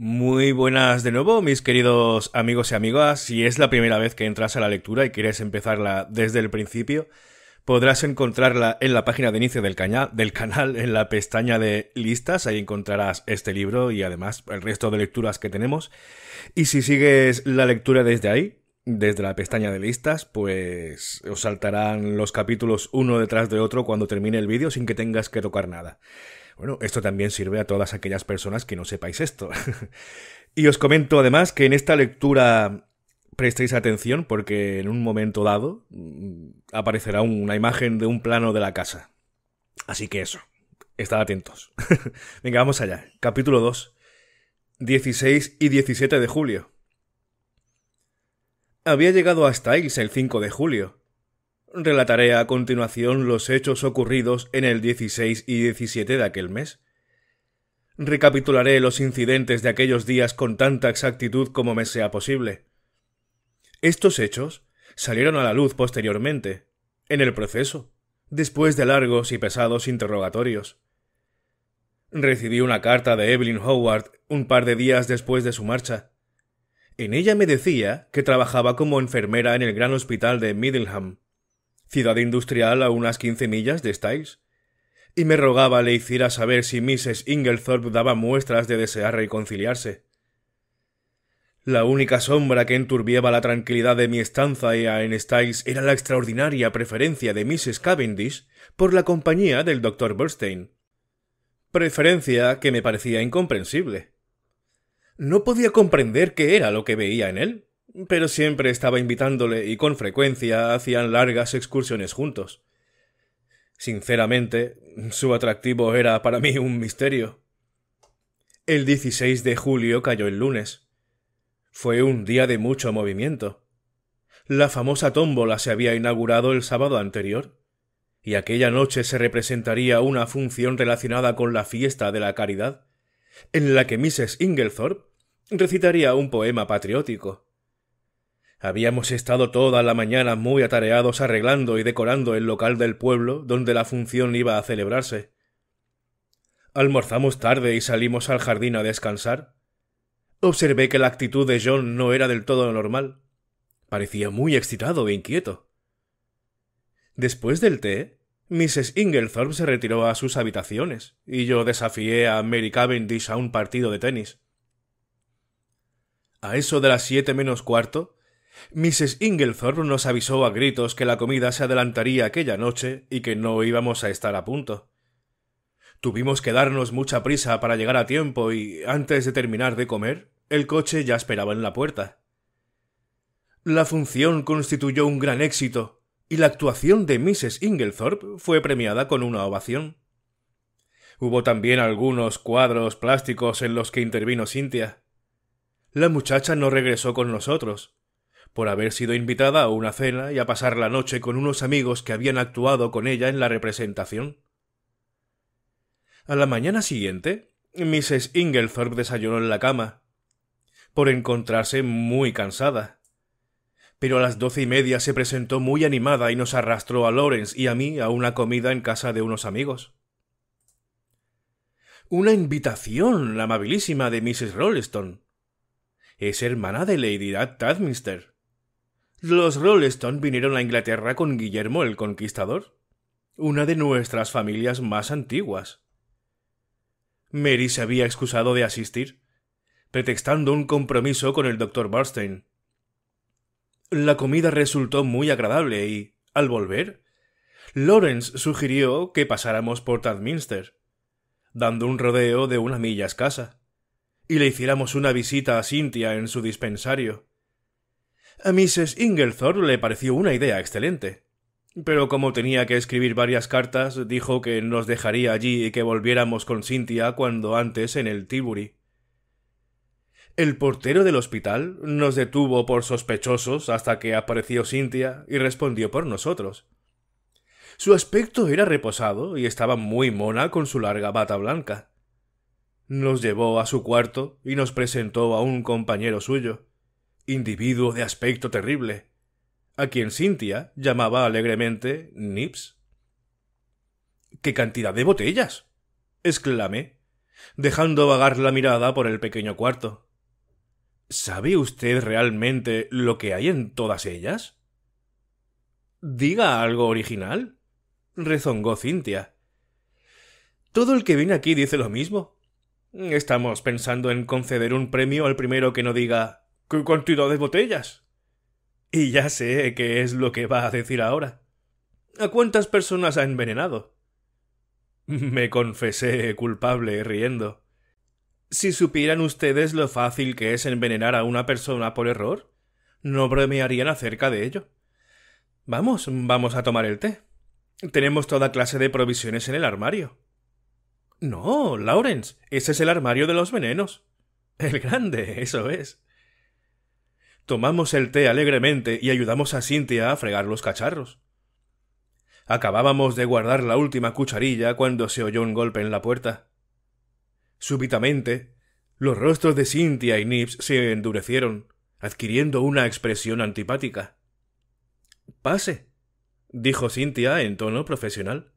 Muy buenas de nuevo, mis queridos amigos y amigas. Si es la primera vez que entras a la lectura y quieres empezarla desde el principio, podrás encontrarla en la página de inicio del, canal, en la pestaña de listas. Ahí encontrarás este libro y además el resto de lecturas que tenemos. Y si sigues la lectura desde ahí, desde la pestaña de listas, pues os saltarán los capítulos uno detrás de otro cuando termine el vídeo sin que tengas que tocar nada. Bueno, esto también sirve a todas aquellas personas que no sepáis esto. y os comento además que en esta lectura prestéis atención porque en un momento dado mm, aparecerá una imagen de un plano de la casa. Así que eso, estad atentos. Venga, vamos allá. Capítulo 2, 16 y 17 de julio. Había llegado hasta Aix el 5 de julio, Relataré a continuación los hechos ocurridos en el 16 y 17 de aquel mes. Recapitularé los incidentes de aquellos días con tanta exactitud como me sea posible. Estos hechos salieron a la luz posteriormente, en el proceso, después de largos y pesados interrogatorios. Recibí una carta de Evelyn Howard un par de días después de su marcha. En ella me decía que trabajaba como enfermera en el gran hospital de Middleham, ciudad industrial a unas quince millas de Stiles, y me rogaba le hiciera saber si Mrs. Inglethorpe daba muestras de desear reconciliarse. La única sombra que enturbiaba la tranquilidad de mi estancia en Stiles era la extraordinaria preferencia de Mrs. Cavendish por la compañía del doctor Bernstein. Preferencia que me parecía incomprensible. No podía comprender qué era lo que veía en él pero siempre estaba invitándole y con frecuencia hacían largas excursiones juntos. Sinceramente, su atractivo era para mí un misterio. El 16 de julio cayó el lunes. Fue un día de mucho movimiento. La famosa tómbola se había inaugurado el sábado anterior, y aquella noche se representaría una función relacionada con la fiesta de la caridad, en la que Mrs. Inglethorpe recitaría un poema patriótico. Habíamos estado toda la mañana muy atareados arreglando y decorando el local del pueblo donde la función iba a celebrarse. Almorzamos tarde y salimos al jardín a descansar. Observé que la actitud de John no era del todo normal. Parecía muy excitado e inquieto. Después del té, Mrs. Inglethorpe se retiró a sus habitaciones y yo desafié a Mary Cavendish a un partido de tenis. A eso de las siete menos cuarto, Mrs. Inglethorpe nos avisó a gritos que la comida se adelantaría aquella noche y que no íbamos a estar a punto. Tuvimos que darnos mucha prisa para llegar a tiempo y, antes de terminar de comer, el coche ya esperaba en la puerta. La función constituyó un gran éxito, y la actuación de Mrs. Inglethorpe fue premiada con una ovación. Hubo también algunos cuadros plásticos en los que intervino Cynthia. La muchacha no regresó con nosotros, por haber sido invitada a una cena y a pasar la noche con unos amigos que habían actuado con ella en la representación. A la mañana siguiente, Mrs. Inglethorpe desayunó en la cama, por encontrarse muy cansada. Pero a las doce y media se presentó muy animada y nos arrastró a Lawrence y a mí a una comida en casa de unos amigos. Una invitación, la amabilísima de Mrs. Rolleston. Es hermana de Lady los Rolleston vinieron a Inglaterra con Guillermo el Conquistador, una de nuestras familias más antiguas. Mary se había excusado de asistir, pretextando un compromiso con el doctor Barstein. La comida resultó muy agradable y, al volver, Lawrence sugirió que pasáramos por Tadminster, dando un rodeo de una milla escasa, y le hiciéramos una visita a Cynthia en su dispensario. A Mrs. Inglethorpe le pareció una idea excelente. Pero como tenía que escribir varias cartas, dijo que nos dejaría allí y que volviéramos con Cynthia cuando antes en el tiburi. El portero del hospital nos detuvo por sospechosos hasta que apareció Cynthia y respondió por nosotros. Su aspecto era reposado y estaba muy mona con su larga bata blanca. Nos llevó a su cuarto y nos presentó a un compañero suyo individuo de aspecto terrible, a quien Cintia llamaba alegremente Nips. ¡Qué cantidad de botellas! exclamé, dejando vagar la mirada por el pequeño cuarto. ¿Sabe usted realmente lo que hay en todas ellas? Diga algo original, rezongó Cintia. Todo el que viene aquí dice lo mismo. Estamos pensando en conceder un premio al primero que no diga cantidad de botellas. Y ya sé qué es lo que va a decir ahora. ¿A cuántas personas ha envenenado? Me confesé culpable riendo. Si supieran ustedes lo fácil que es envenenar a una persona por error, no bromearían acerca de ello. Vamos, vamos a tomar el té. Tenemos toda clase de provisiones en el armario. No, Lawrence, ese es el armario de los venenos. El grande, eso es. Tomamos el té alegremente y ayudamos a Cintia a fregar los cacharros. Acabábamos de guardar la última cucharilla cuando se oyó un golpe en la puerta. Súbitamente, los rostros de Cintia y Nips se endurecieron, adquiriendo una expresión antipática. Pase, dijo Cintia en tono profesional.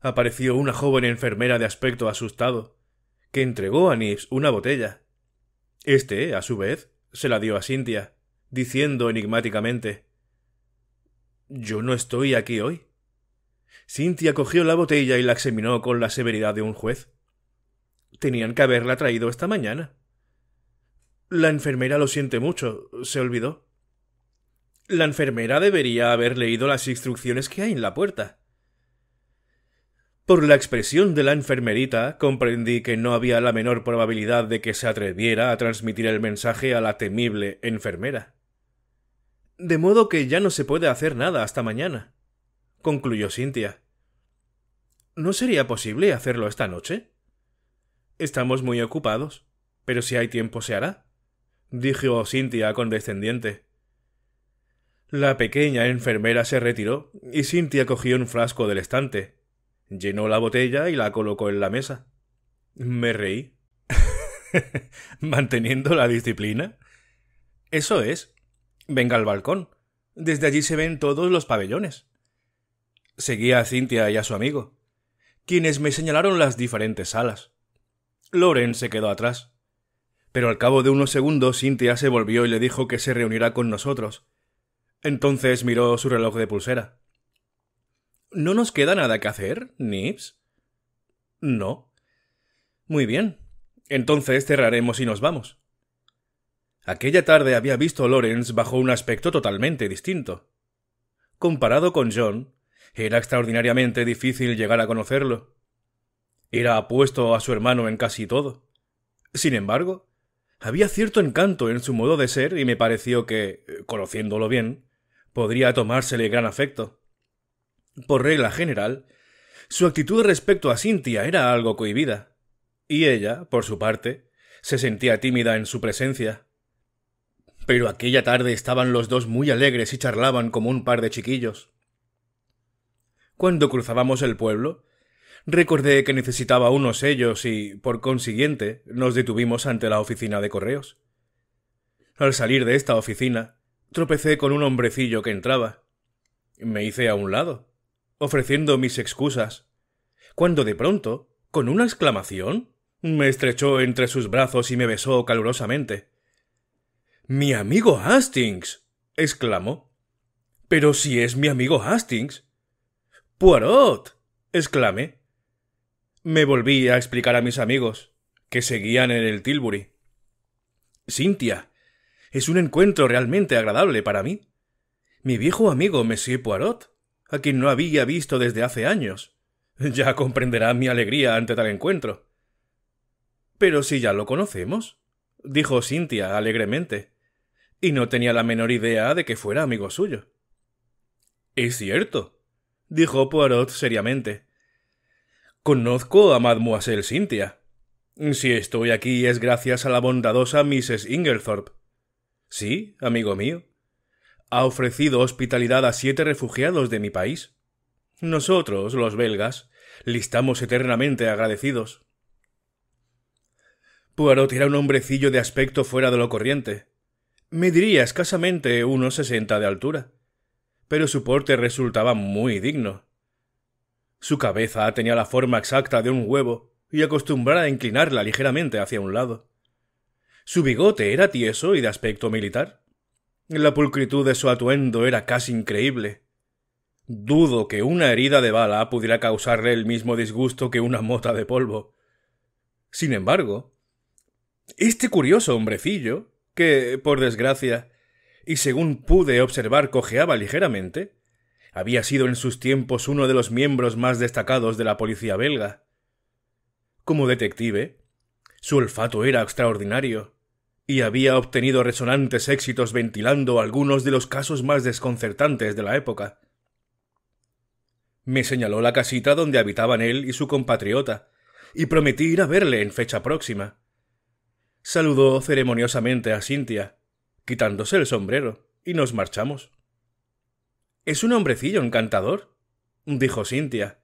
Apareció una joven enfermera de aspecto asustado, que entregó a Nips una botella. Este, a su vez, se la dio a Cintia, diciendo enigmáticamente Yo no estoy aquí hoy. Cintia cogió la botella y la examinó con la severidad de un juez. Tenían que haberla traído esta mañana. La enfermera lo siente mucho, se olvidó. La enfermera debería haber leído las instrucciones que hay en la puerta. Por la expresión de la enfermerita, comprendí que no había la menor probabilidad de que se atreviera a transmitir el mensaje a la temible enfermera. De modo que ya no se puede hacer nada hasta mañana, concluyó Cintia. ¿No sería posible hacerlo esta noche? Estamos muy ocupados, pero si hay tiempo se hará, dijo Cintia condescendiente. La pequeña enfermera se retiró y Cintia cogió un frasco del estante, Llenó la botella y la colocó en la mesa. Me reí. ¿Manteniendo la disciplina? Eso es. Venga al balcón. Desde allí se ven todos los pabellones. Seguí a Cintia y a su amigo, quienes me señalaron las diferentes salas. Loren se quedó atrás. Pero al cabo de unos segundos Cintia se volvió y le dijo que se reunirá con nosotros. Entonces miró su reloj de pulsera. ¿No nos queda nada que hacer, Nibs? No. Muy bien. Entonces cerraremos y nos vamos. Aquella tarde había visto a Lawrence bajo un aspecto totalmente distinto. Comparado con John, era extraordinariamente difícil llegar a conocerlo. Era apuesto a su hermano en casi todo. Sin embargo, había cierto encanto en su modo de ser y me pareció que, conociéndolo bien, podría tomársele gran afecto. Por regla general, su actitud respecto a Cintia era algo cohibida, y ella, por su parte, se sentía tímida en su presencia. Pero aquella tarde estaban los dos muy alegres y charlaban como un par de chiquillos. Cuando cruzábamos el pueblo, recordé que necesitaba unos sellos y, por consiguiente, nos detuvimos ante la oficina de correos. Al salir de esta oficina, tropecé con un hombrecillo que entraba. Me hice a un lado ofreciendo mis excusas, cuando de pronto, con una exclamación, me estrechó entre sus brazos y me besó calurosamente. Mi amigo Hastings. exclamó. Pero si es mi amigo Hastings. Poirot. exclamé. Me volví a explicar a mis amigos, que seguían en el Tilbury. Cintia, es un encuentro realmente agradable para mí. Mi viejo amigo Monsieur a quien no había visto desde hace años. Ya comprenderá mi alegría ante tal encuentro. Pero si ya lo conocemos, dijo Cintia alegremente, y no tenía la menor idea de que fuera amigo suyo. Es cierto, dijo Poirot seriamente. Conozco a Mademoiselle Cintia. Si estoy aquí es gracias a la bondadosa Mrs. Inglethorpe. Sí, amigo mío, ha ofrecido hospitalidad a siete refugiados de mi país. Nosotros, los belgas, listamos eternamente agradecidos. Puarot era un hombrecillo de aspecto fuera de lo corriente. Mediría escasamente unos sesenta de altura, pero su porte resultaba muy digno. Su cabeza tenía la forma exacta de un huevo y acostumbrada a inclinarla ligeramente hacia un lado. Su bigote era tieso y de aspecto militar. La pulcritud de su atuendo era casi increíble. Dudo que una herida de bala pudiera causarle el mismo disgusto que una mota de polvo. Sin embargo, este curioso hombrecillo, que, por desgracia, y según pude observar cojeaba ligeramente, había sido en sus tiempos uno de los miembros más destacados de la policía belga. Como detective, su olfato era extraordinario y había obtenido resonantes éxitos ventilando algunos de los casos más desconcertantes de la época. Me señaló la casita donde habitaban él y su compatriota, y prometí ir a verle en fecha próxima. Saludó ceremoniosamente a Cintia, quitándose el sombrero, y nos marchamos. Es un hombrecillo encantador, dijo Cintia.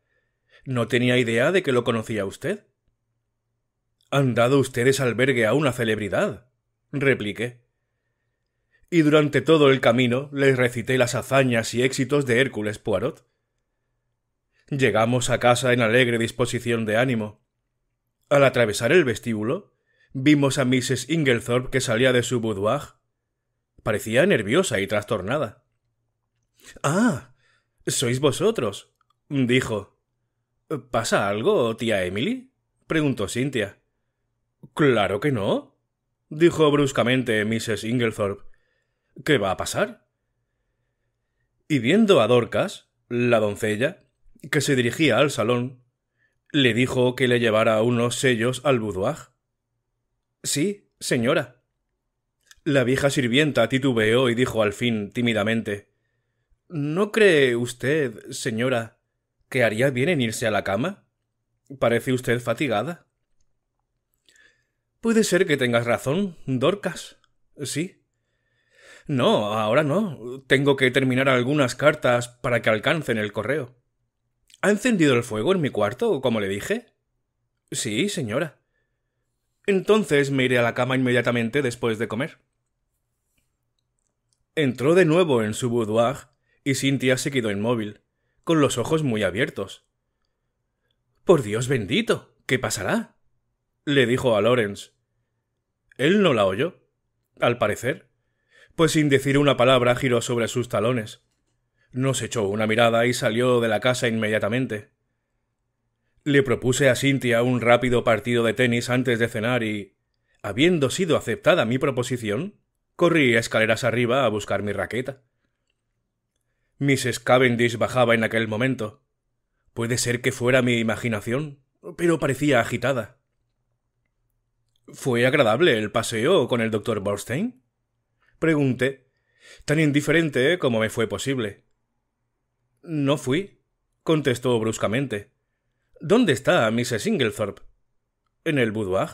No tenía idea de que lo conocía usted. Han dado ustedes albergue a una celebridad, repliqué. Y durante todo el camino les recité las hazañas y éxitos de Hércules Poirot. Llegamos a casa en alegre disposición de ánimo. Al atravesar el vestíbulo, vimos a Mrs. Inglethorpe que salía de su boudoir. Parecía nerviosa y trastornada. Ah. sois vosotros dijo. ¿Pasa algo, tía Emily? preguntó Cynthia. Claro que no, dijo bruscamente Mrs. Inglethorpe. ¿Qué va a pasar? Y viendo a Dorcas, la doncella, que se dirigía al salón, le dijo que le llevara unos sellos al boudoir. Sí, señora. La vieja sirvienta titubeó y dijo al fin tímidamente ¿No cree usted, señora, que haría bien en irse a la cama? Parece usted fatigada. Puede ser que tengas razón, Dorcas. Sí. No, ahora no. Tengo que terminar algunas cartas para que alcancen el correo. ¿Ha encendido el fuego en mi cuarto, como le dije? Sí, señora. Entonces me iré a la cama inmediatamente después de comer. Entró de nuevo en su boudoir y Cintia se quedó inmóvil, con los ojos muy abiertos. Por Dios bendito, ¿qué pasará? le dijo a Lawrence. Él no la oyó, al parecer, pues sin decir una palabra giró sobre sus talones. Nos echó una mirada y salió de la casa inmediatamente. Le propuse a Cynthia un rápido partido de tenis antes de cenar y, habiendo sido aceptada mi proposición, corrí escaleras arriba a buscar mi raqueta. Miss Cavendish bajaba en aquel momento. Puede ser que fuera mi imaginación, pero parecía agitada. ¿Fue agradable el paseo con el doctor Borstein? Pregunté, tan indiferente como me fue posible. No fui, contestó bruscamente. ¿Dónde está Mrs. Inglethorpe? ¿En el boudoir?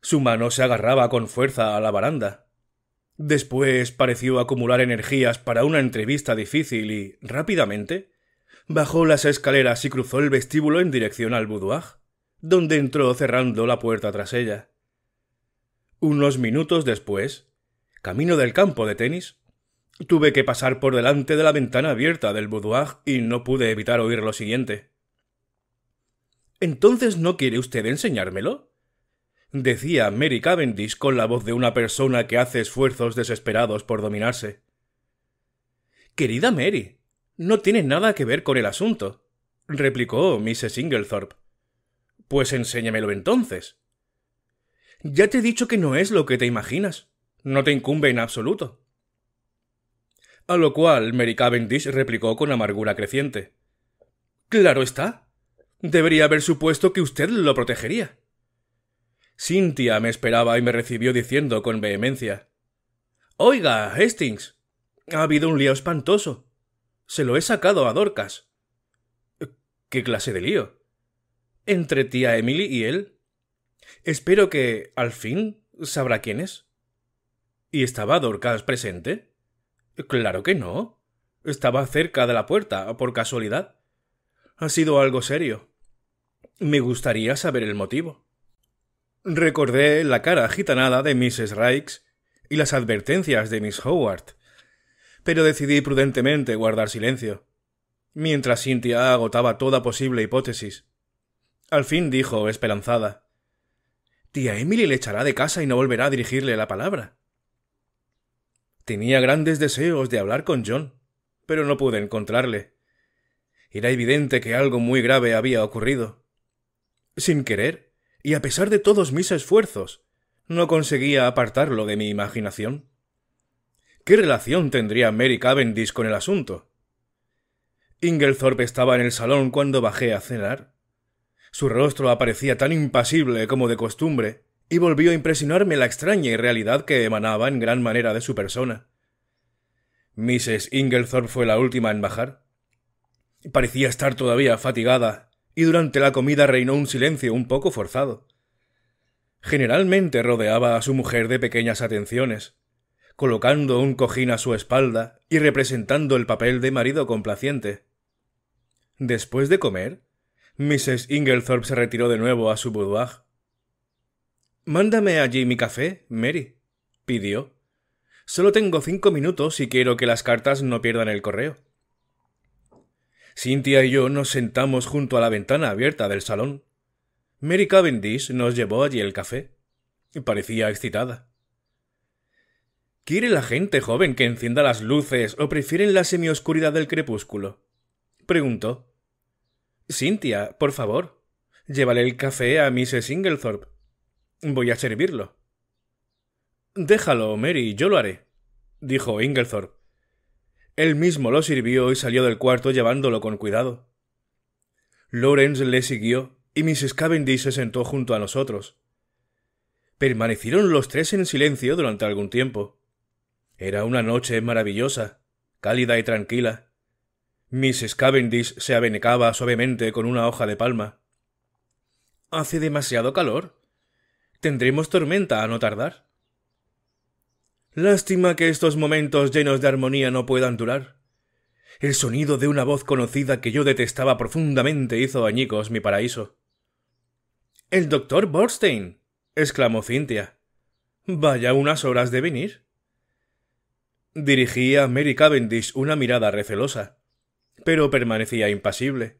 Su mano se agarraba con fuerza a la baranda. Después pareció acumular energías para una entrevista difícil y, rápidamente, bajó las escaleras y cruzó el vestíbulo en dirección al boudoir donde entró cerrando la puerta tras ella. Unos minutos después, camino del campo de tenis, tuve que pasar por delante de la ventana abierta del boudoir y no pude evitar oír lo siguiente. ¿Entonces no quiere usted enseñármelo? decía Mary Cavendish con la voz de una persona que hace esfuerzos desesperados por dominarse. Querida Mary, no tiene nada que ver con el asunto, replicó Mrs. Pues enséñamelo entonces. Ya te he dicho que no es lo que te imaginas. No te incumbe en absoluto. A lo cual Mary Cavendish replicó con amargura creciente. Claro está. Debería haber supuesto que usted lo protegería. Cynthia me esperaba y me recibió diciendo con vehemencia Oiga, Hastings. Ha habido un lío espantoso. Se lo he sacado a Dorcas. ¿Qué clase de lío? entre tía Emily y él. Espero que, al fin, sabrá quién es. ¿Y estaba Dorcas presente? Claro que no. Estaba cerca de la puerta, por casualidad. Ha sido algo serio. Me gustaría saber el motivo. Recordé la cara agitanada de Mrs. Rikes y las advertencias de Miss Howard, pero decidí prudentemente guardar silencio, mientras Cynthia agotaba toda posible hipótesis. Al fin dijo, esperanzada. Tía Emily le echará de casa y no volverá a dirigirle la palabra. Tenía grandes deseos de hablar con John, pero no pude encontrarle. Era evidente que algo muy grave había ocurrido. Sin querer, y a pesar de todos mis esfuerzos, no conseguía apartarlo de mi imaginación. ¿Qué relación tendría Mary Cavendish con el asunto? Inglethorpe estaba en el salón cuando bajé a cenar. Su rostro aparecía tan impasible como de costumbre, y volvió a impresionarme la extraña irrealidad que emanaba en gran manera de su persona. Mrs. Inglethorpe fue la última en bajar. Parecía estar todavía fatigada, y durante la comida reinó un silencio un poco forzado. Generalmente rodeaba a su mujer de pequeñas atenciones, colocando un cojín a su espalda y representando el papel de marido complaciente. Después de comer, Mrs. Inglethorpe se retiró de nuevo a su boudoir. Mándame allí mi café, Mary, pidió. Solo tengo cinco minutos y quiero que las cartas no pierdan el correo. Cynthia y yo nos sentamos junto a la ventana abierta del salón. Mary Cavendish nos llevó allí el café. Parecía excitada. ¿Quiere la gente joven que encienda las luces o prefieren la semioscuridad del crepúsculo? preguntó. Cynthia, por favor, llévale el café a Mrs. Inglethorpe. Voy a servirlo. Déjalo, Mary, yo lo haré, dijo Inglethorpe. Él mismo lo sirvió y salió del cuarto llevándolo con cuidado. Lawrence le siguió y Mrs. Cavendish se sentó junto a nosotros. Permanecieron los tres en silencio durante algún tiempo. Era una noche maravillosa, cálida y tranquila. Mrs. Cavendish se avenecaba suavemente con una hoja de palma. Hace demasiado calor. Tendremos tormenta a no tardar. Lástima que estos momentos llenos de armonía no puedan durar. El sonido de una voz conocida que yo detestaba profundamente hizo añicos mi paraíso. El doctor Borstein. exclamó Cynthia. Vaya unas horas de venir. Dirigía Mary Cavendish una mirada recelosa pero permanecía impasible,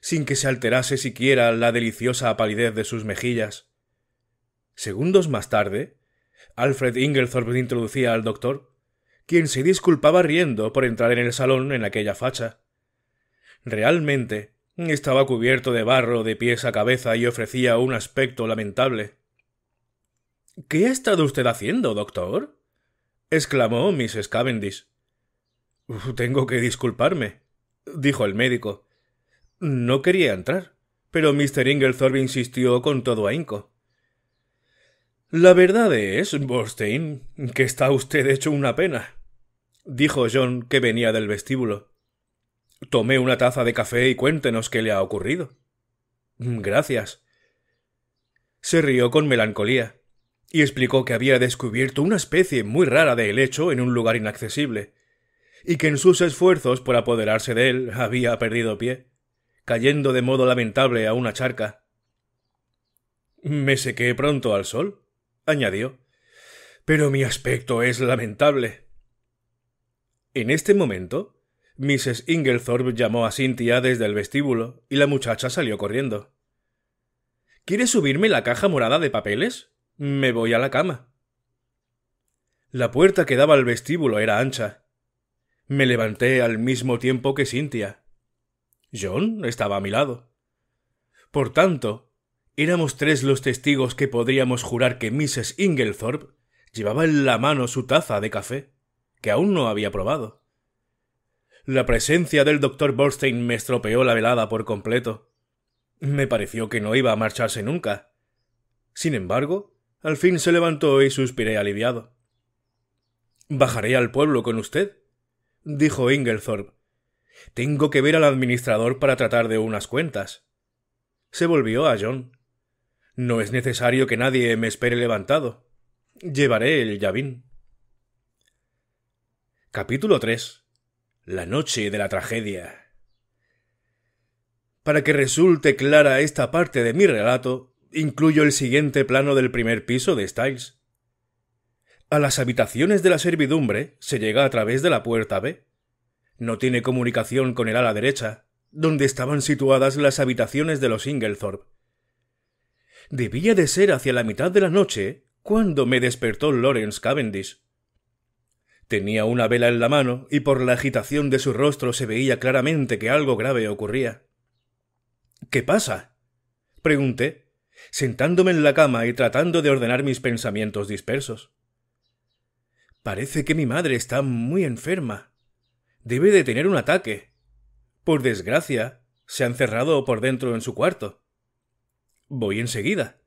sin que se alterase siquiera la deliciosa palidez de sus mejillas. Segundos más tarde, Alfred Inglethorpe introducía al doctor, quien se disculpaba riendo por entrar en el salón en aquella facha. Realmente estaba cubierto de barro de pies a cabeza y ofrecía un aspecto lamentable. ¿Qué ha estado usted haciendo, doctor? exclamó Miss Cavendish. Tengo que disculparme, dijo el médico. No quería entrar, pero Mr. Inglethorpe insistió con todo ahínco. La verdad es, Borstein, que está usted hecho una pena, dijo John, que venía del vestíbulo. Tomé una taza de café y cuéntenos qué le ha ocurrido. Gracias. Se rió con melancolía y explicó que había descubierto una especie muy rara de helecho en un lugar inaccesible, y que en sus esfuerzos por apoderarse de él había perdido pie, cayendo de modo lamentable a una charca. Me sequé pronto al sol, añadió, pero mi aspecto es lamentable. En este momento, Mrs. Inglethorpe llamó a Cynthia desde el vestíbulo y la muchacha salió corriendo. ¿Quieres subirme la caja morada de papeles? Me voy a la cama. La puerta que daba al vestíbulo era ancha, me levanté al mismo tiempo que Cynthia. John estaba a mi lado. Por tanto, éramos tres los testigos que podríamos jurar que Mrs. Inglethorpe llevaba en la mano su taza de café, que aún no había probado. La presencia del doctor Borstein me estropeó la velada por completo. Me pareció que no iba a marcharse nunca. Sin embargo, al fin se levantó y suspiré aliviado. Bajaré al pueblo con usted, dijo Inglethorpe. Tengo que ver al administrador para tratar de unas cuentas. Se volvió a John. No es necesario que nadie me espere levantado. Llevaré el llavín. Capítulo 3. La noche de la tragedia. Para que resulte clara esta parte de mi relato, incluyo el siguiente plano del primer piso de Styles. A las habitaciones de la servidumbre se llega a través de la puerta B. No tiene comunicación con el ala derecha, donde estaban situadas las habitaciones de los Inglethorpe. Debía de ser hacia la mitad de la noche cuando me despertó Lawrence Cavendish. Tenía una vela en la mano y por la agitación de su rostro se veía claramente que algo grave ocurría. ¿Qué pasa? pregunté, sentándome en la cama y tratando de ordenar mis pensamientos dispersos. Parece que mi madre está muy enferma. Debe de tener un ataque. Por desgracia, se ha encerrado por dentro en su cuarto. Voy enseguida.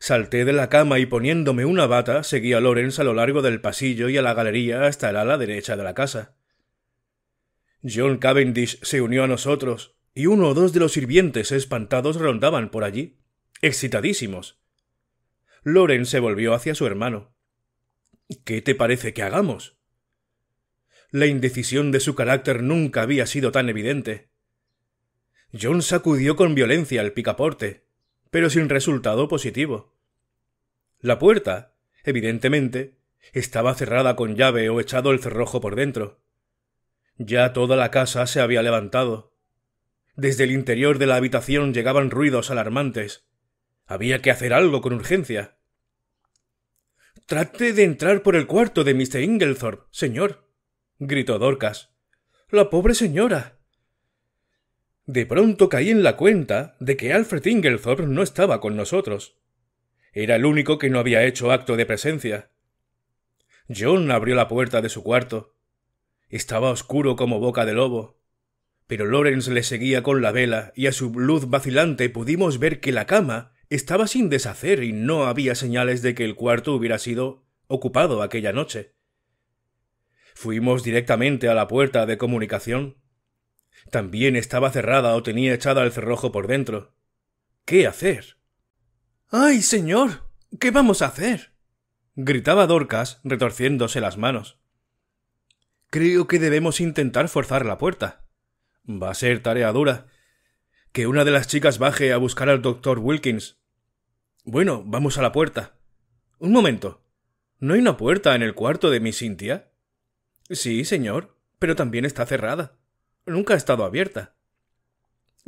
Salté de la cama y poniéndome una bata seguí a Lorenz a lo largo del pasillo y a la galería hasta el ala derecha de la casa. John Cavendish se unió a nosotros, y uno o dos de los sirvientes espantados rondaban por allí, excitadísimos. Lorenz se volvió hacia su hermano. ¿Qué te parece que hagamos? La indecisión de su carácter nunca había sido tan evidente. John sacudió con violencia el picaporte, pero sin resultado positivo. La puerta, evidentemente, estaba cerrada con llave o echado el cerrojo por dentro. Ya toda la casa se había levantado. Desde el interior de la habitación llegaban ruidos alarmantes. Había que hacer algo con urgencia. Trate de entrar por el cuarto de Mr. Inglethorpe, señor, gritó Dorcas. La pobre señora. De pronto caí en la cuenta de que Alfred Inglethorpe no estaba con nosotros. Era el único que no había hecho acto de presencia. John abrió la puerta de su cuarto. Estaba oscuro como boca de lobo. Pero Lawrence le seguía con la vela y a su luz vacilante pudimos ver que la cama estaba sin deshacer y no había señales de que el cuarto hubiera sido ocupado aquella noche. Fuimos directamente a la puerta de comunicación. También estaba cerrada o tenía echada el cerrojo por dentro. ¿Qué hacer? ¡Ay, señor! ¿Qué vamos a hacer? gritaba Dorcas, retorciéndose las manos. Creo que debemos intentar forzar la puerta. Va a ser tarea dura, que una de las chicas baje a buscar al doctor Wilkins. Bueno, vamos a la puerta. Un momento. ¿No hay una puerta en el cuarto de mi Cintia? Sí, señor, pero también está cerrada. Nunca ha estado abierta.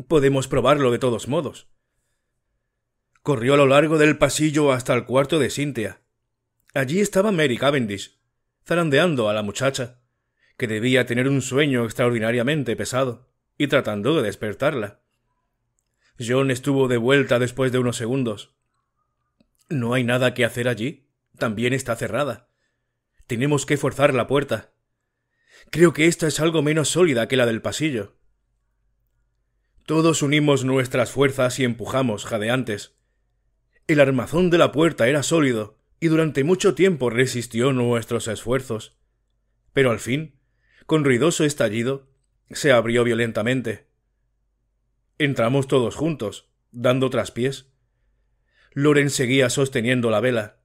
Podemos probarlo de todos modos. Corrió a lo largo del pasillo hasta el cuarto de Cynthia. Allí estaba Mary Cavendish, zarandeando a la muchacha, que debía tener un sueño extraordinariamente pesado, y tratando de despertarla. John estuvo de vuelta después de unos segundos. No hay nada que hacer allí. También está cerrada. Tenemos que forzar la puerta. Creo que esta es algo menos sólida que la del pasillo. Todos unimos nuestras fuerzas y empujamos, jadeantes. El armazón de la puerta era sólido, y durante mucho tiempo resistió nuestros esfuerzos. Pero al fin, con ruidoso estallido, se abrió violentamente. Entramos todos juntos, dando traspiés. Loren seguía sosteniendo la vela.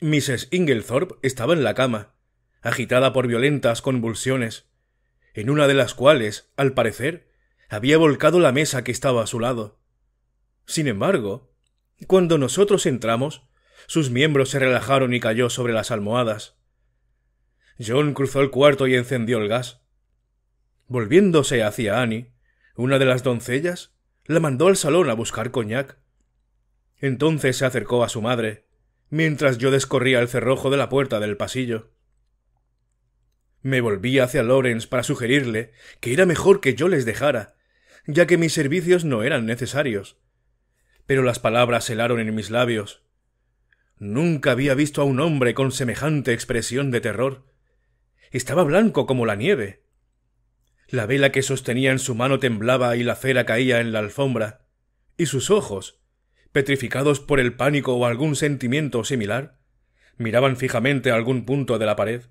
Mrs. Inglethorpe estaba en la cama, agitada por violentas convulsiones, en una de las cuales, al parecer, había volcado la mesa que estaba a su lado. Sin embargo, cuando nosotros entramos, sus miembros se relajaron y cayó sobre las almohadas. John cruzó el cuarto y encendió el gas. Volviéndose hacia Annie, una de las doncellas la mandó al salón a buscar coñac. Entonces se acercó a su madre, mientras yo descorría el cerrojo de la puerta del pasillo. Me volví hacia Lawrence para sugerirle que era mejor que yo les dejara, ya que mis servicios no eran necesarios. Pero las palabras helaron en mis labios. Nunca había visto a un hombre con semejante expresión de terror. Estaba blanco como la nieve, la vela que sostenía en su mano temblaba y la cera caía en la alfombra. Y sus ojos, petrificados por el pánico o algún sentimiento similar, miraban fijamente a algún punto de la pared.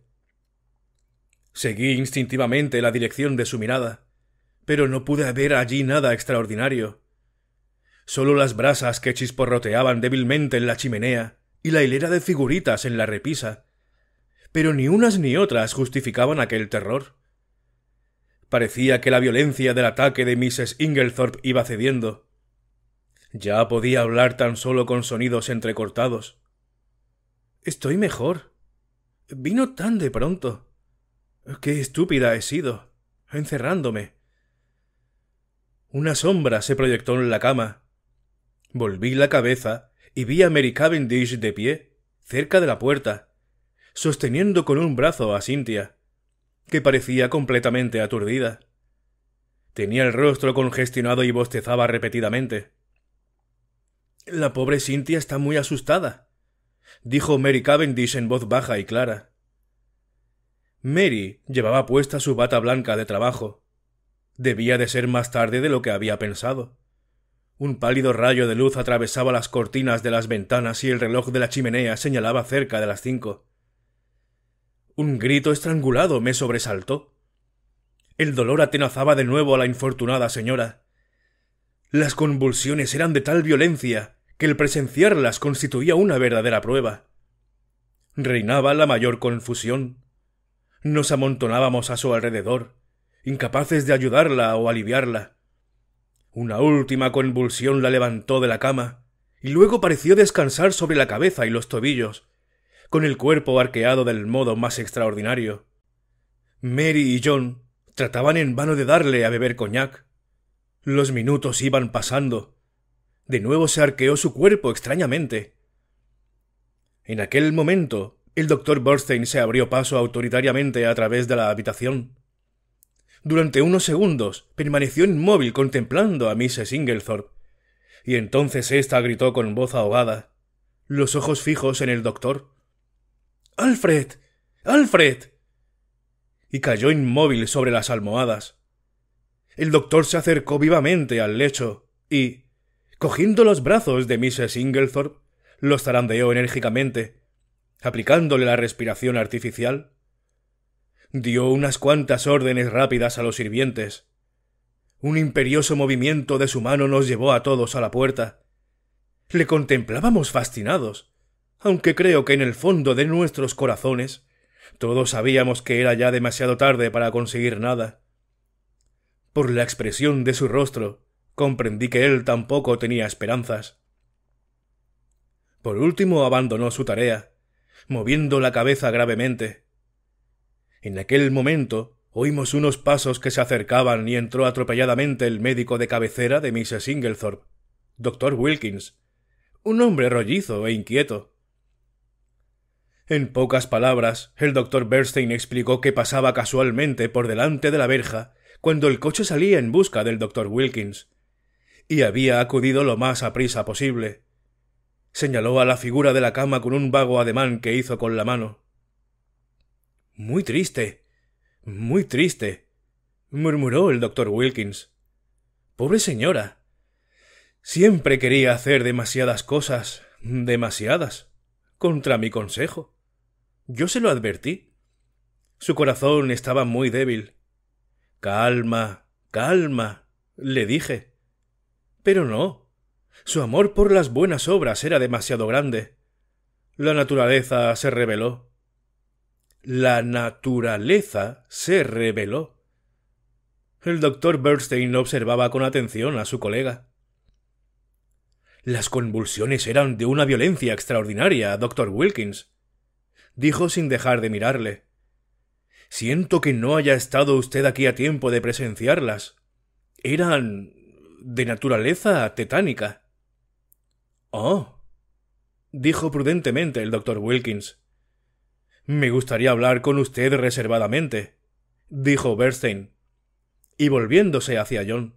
Seguí instintivamente la dirección de su mirada, pero no pude ver allí nada extraordinario. Solo las brasas que chisporroteaban débilmente en la chimenea y la hilera de figuritas en la repisa. Pero ni unas ni otras justificaban aquel terror. Parecía que la violencia del ataque de Mrs. Inglethorpe iba cediendo. Ya podía hablar tan solo con sonidos entrecortados. Estoy mejor. Vino tan de pronto. Qué estúpida he sido. encerrándome. Una sombra se proyectó en la cama. Volví la cabeza y vi a Mary Cavendish de pie, cerca de la puerta, sosteniendo con un brazo a Cynthia que parecía completamente aturdida. Tenía el rostro congestionado y bostezaba repetidamente. La pobre Cynthia está muy asustada, dijo Mary Cavendish en voz baja y clara. Mary llevaba puesta su bata blanca de trabajo. Debía de ser más tarde de lo que había pensado. Un pálido rayo de luz atravesaba las cortinas de las ventanas y el reloj de la chimenea señalaba cerca de las cinco. Un grito estrangulado me sobresaltó. El dolor atenazaba de nuevo a la infortunada señora. Las convulsiones eran de tal violencia que el presenciarlas constituía una verdadera prueba. Reinaba la mayor confusión. Nos amontonábamos a su alrededor, incapaces de ayudarla o aliviarla. Una última convulsión la levantó de la cama, y luego pareció descansar sobre la cabeza y los tobillos, con el cuerpo arqueado del modo más extraordinario. Mary y John trataban en vano de darle a beber coñac. Los minutos iban pasando. De nuevo se arqueó su cuerpo extrañamente. En aquel momento, el doctor Bernstein se abrió paso autoritariamente a través de la habitación. Durante unos segundos permaneció inmóvil contemplando a Mrs. Inglethorpe, y entonces ésta gritó con voz ahogada, los ojos fijos en el doctor. Alfred. Alfred. y cayó inmóvil sobre las almohadas. El doctor se acercó vivamente al lecho y, cogiendo los brazos de Mrs. Inglethorpe, los zarandeó enérgicamente, aplicándole la respiración artificial. Dio unas cuantas órdenes rápidas a los sirvientes. Un imperioso movimiento de su mano nos llevó a todos a la puerta. Le contemplábamos fascinados, aunque creo que en el fondo de nuestros corazones todos sabíamos que era ya demasiado tarde para conseguir nada. Por la expresión de su rostro, comprendí que él tampoco tenía esperanzas. Por último abandonó su tarea, moviendo la cabeza gravemente. En aquel momento oímos unos pasos que se acercaban y entró atropelladamente el médico de cabecera de Mrs. Inglethorpe, doctor Wilkins, un hombre rollizo e inquieto. En pocas palabras, el doctor Bernstein explicó que pasaba casualmente por delante de la verja cuando el coche salía en busca del doctor Wilkins, y había acudido lo más a prisa posible. Señaló a la figura de la cama con un vago ademán que hizo con la mano. Muy triste, muy triste, murmuró el doctor Wilkins. Pobre señora. Siempre quería hacer demasiadas cosas, demasiadas, contra mi consejo. Yo se lo advertí. Su corazón estaba muy débil. Calma, calma, le dije. Pero no. Su amor por las buenas obras era demasiado grande. La naturaleza se reveló. La naturaleza se reveló. El doctor Bernstein observaba con atención a su colega. Las convulsiones eran de una violencia extraordinaria, doctor Wilkins dijo sin dejar de mirarle. Siento que no haya estado usted aquí a tiempo de presenciarlas. Eran de naturaleza tetánica. Oh, dijo prudentemente el doctor Wilkins. Me gustaría hablar con usted reservadamente, dijo Bernstein, y volviéndose hacia John.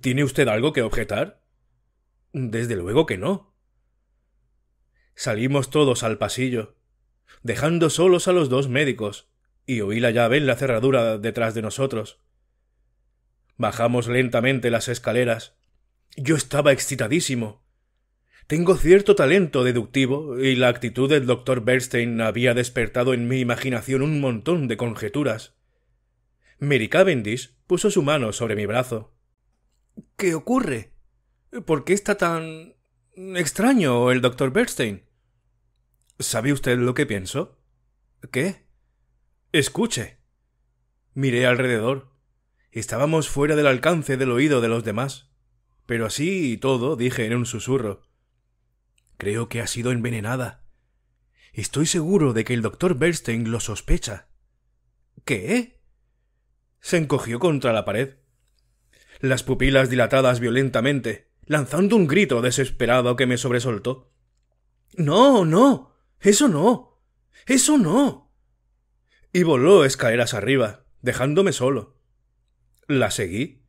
¿Tiene usted algo que objetar? Desde luego que no. Salimos todos al pasillo dejando solos a los dos médicos, y oí la llave en la cerradura detrás de nosotros. Bajamos lentamente las escaleras. Yo estaba excitadísimo. Tengo cierto talento deductivo y la actitud del doctor Bernstein había despertado en mi imaginación un montón de conjeturas. Mary Cavendish puso su mano sobre mi brazo. ¿Qué ocurre? ¿Por qué está tan extraño el doctor Bernstein? ¿Sabe usted lo que pienso? ¿Qué? Escuche. Miré alrededor. Estábamos fuera del alcance del oído de los demás. Pero así y todo, dije en un susurro. Creo que ha sido envenenada. Estoy seguro de que el doctor Bernstein lo sospecha. ¿Qué? Se encogió contra la pared. Las pupilas dilatadas violentamente, lanzando un grito desesperado que me sobresoltó. No, no. Eso no. Eso no. Y voló escaleras arriba, dejándome solo. La seguí,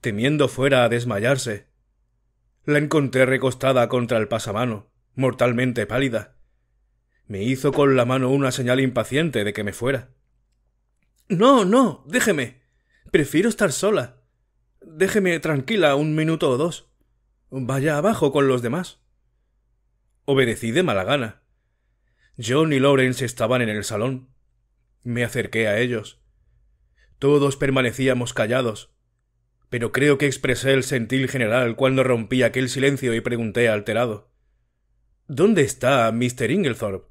temiendo fuera a desmayarse. La encontré recostada contra el pasamano, mortalmente pálida. Me hizo con la mano una señal impaciente de que me fuera. No, no, déjeme. Prefiero estar sola. Déjeme tranquila un minuto o dos. Vaya abajo con los demás. Obedecí de mala gana. John y Lawrence estaban en el salón. Me acerqué a ellos. Todos permanecíamos callados, pero creo que expresé el sentir general cuando rompí aquel silencio y pregunté alterado. ¿Dónde está Mr. Inglethorpe?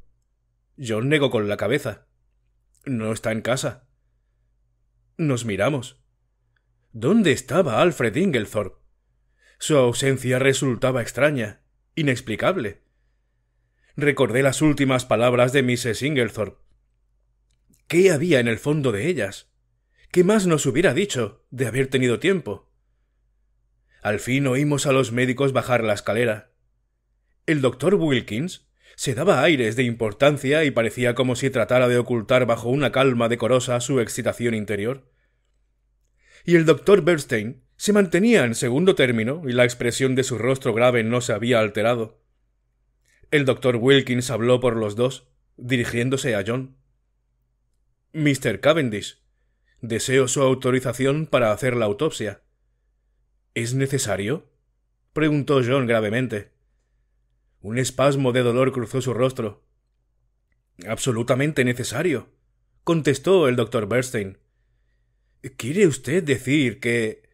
John negó con la cabeza. No está en casa. Nos miramos. ¿Dónde estaba Alfred Inglethorpe? Su ausencia resultaba extraña, inexplicable recordé las últimas palabras de Mrs. Inglethorpe. ¿Qué había en el fondo de ellas? ¿Qué más nos hubiera dicho de haber tenido tiempo? Al fin oímos a los médicos bajar la escalera. El doctor Wilkins se daba aires de importancia y parecía como si tratara de ocultar bajo una calma decorosa su excitación interior. Y el doctor Bernstein se mantenía en segundo término y la expresión de su rostro grave no se había alterado. El doctor Wilkins habló por los dos, dirigiéndose a John. Mr. Cavendish, deseo su autorización para hacer la autopsia. ¿Es necesario? preguntó John gravemente. Un espasmo de dolor cruzó su rostro. Absolutamente necesario, contestó el doctor Bernstein. ¿Quiere usted decir que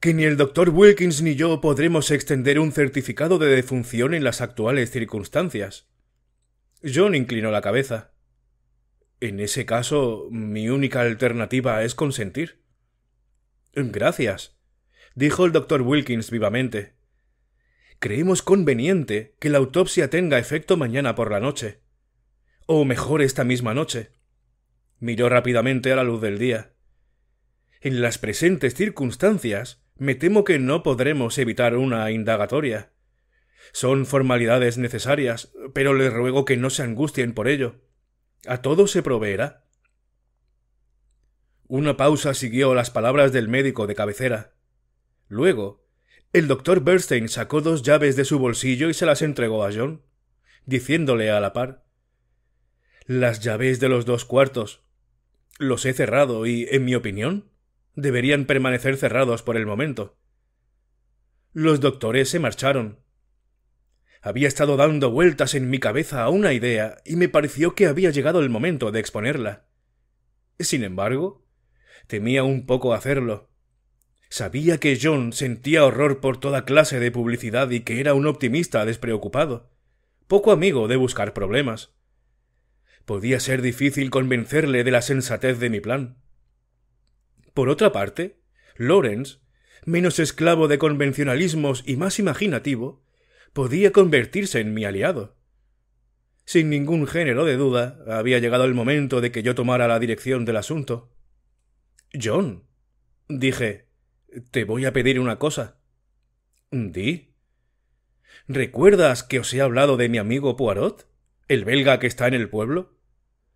que ni el doctor Wilkins ni yo podremos extender un certificado de defunción en las actuales circunstancias. John inclinó la cabeza. En ese caso, mi única alternativa es consentir. Gracias, dijo el doctor Wilkins vivamente. Creemos conveniente que la autopsia tenga efecto mañana por la noche. O mejor esta misma noche. Miró rápidamente a la luz del día. En las presentes circunstancias, me temo que no podremos evitar una indagatoria. Son formalidades necesarias, pero les ruego que no se angustien por ello. A todo se proveerá. Una pausa siguió las palabras del médico de cabecera. Luego, el doctor Bernstein sacó dos llaves de su bolsillo y se las entregó a John, diciéndole a la par Las llaves de los dos cuartos. Los he cerrado y, en mi opinión, deberían permanecer cerrados por el momento. Los doctores se marcharon. Había estado dando vueltas en mi cabeza a una idea y me pareció que había llegado el momento de exponerla. Sin embargo, temía un poco hacerlo. Sabía que John sentía horror por toda clase de publicidad y que era un optimista despreocupado, poco amigo de buscar problemas. Podía ser difícil convencerle de la sensatez de mi plan. Por otra parte, Lawrence, menos esclavo de convencionalismos y más imaginativo, podía convertirse en mi aliado. Sin ningún género de duda, había llegado el momento de que yo tomara la dirección del asunto. John, dije, te voy a pedir una cosa. Di. ¿Recuerdas que os he hablado de mi amigo Poirot, el belga que está en el pueblo?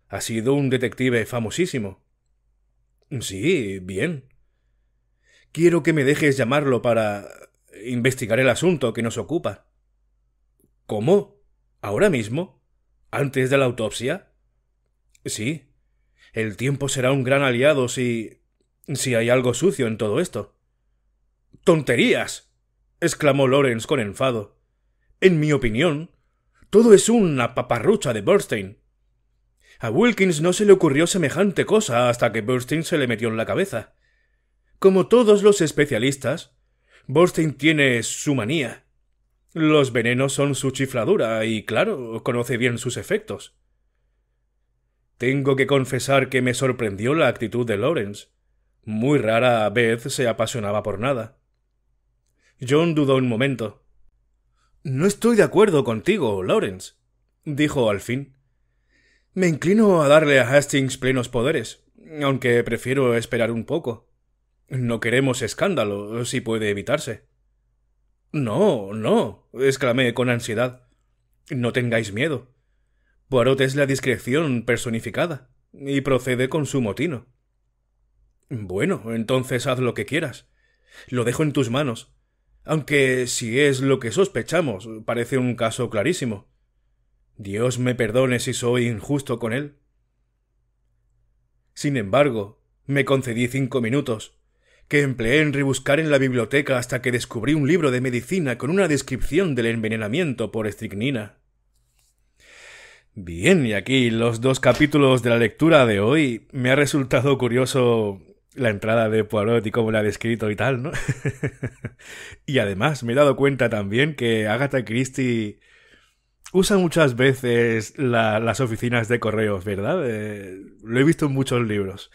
Ha sido un detective famosísimo. Sí, bien. Quiero que me dejes llamarlo para investigar el asunto que nos ocupa. ¿Cómo? ¿Ahora mismo? ¿Antes de la autopsia? Sí. El tiempo será un gran aliado si. si hay algo sucio en todo esto. ¡Tonterías! exclamó Lawrence con enfado. En mi opinión, todo es una paparrucha de Bernstein. A Wilkins no se le ocurrió semejante cosa hasta que Burstein se le metió en la cabeza. Como todos los especialistas, Burstein tiene su manía. Los venenos son su chifladura y, claro, conoce bien sus efectos. Tengo que confesar que me sorprendió la actitud de Lawrence. Muy rara vez se apasionaba por nada. John dudó un momento. No estoy de acuerdo contigo, Lawrence, dijo al fin. Me inclino a darle a Hastings plenos poderes, aunque prefiero esperar un poco. No queremos escándalo, si puede evitarse. No, no, exclamé con ansiedad. No tengáis miedo. Poirot es la discreción personificada, y procede con su motino. Bueno, entonces haz lo que quieras. Lo dejo en tus manos. Aunque si es lo que sospechamos, parece un caso clarísimo. Dios me perdone si soy injusto con él. Sin embargo, me concedí cinco minutos, que empleé en rebuscar en la biblioteca hasta que descubrí un libro de medicina con una descripción del envenenamiento por estricnina. Bien, y aquí los dos capítulos de la lectura de hoy. Me ha resultado curioso la entrada de Poirot y cómo la ha descrito y tal, ¿no? y además me he dado cuenta también que Agatha Christie Usa muchas veces las oficinas de correos, ¿verdad? Eh, lo he visto en muchos libros.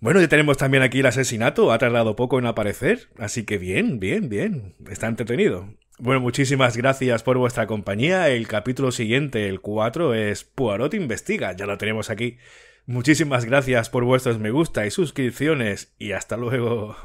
Bueno, ya tenemos también aquí el asesinato, ha tardado poco en aparecer, así que bien, bien, bien, está entretenido. Bueno, muchísimas gracias por vuestra compañía. El capítulo siguiente, el 4, es Puarot Investiga, ya lo tenemos aquí. Muchísimas gracias por vuestros me gusta y suscripciones y hasta luego.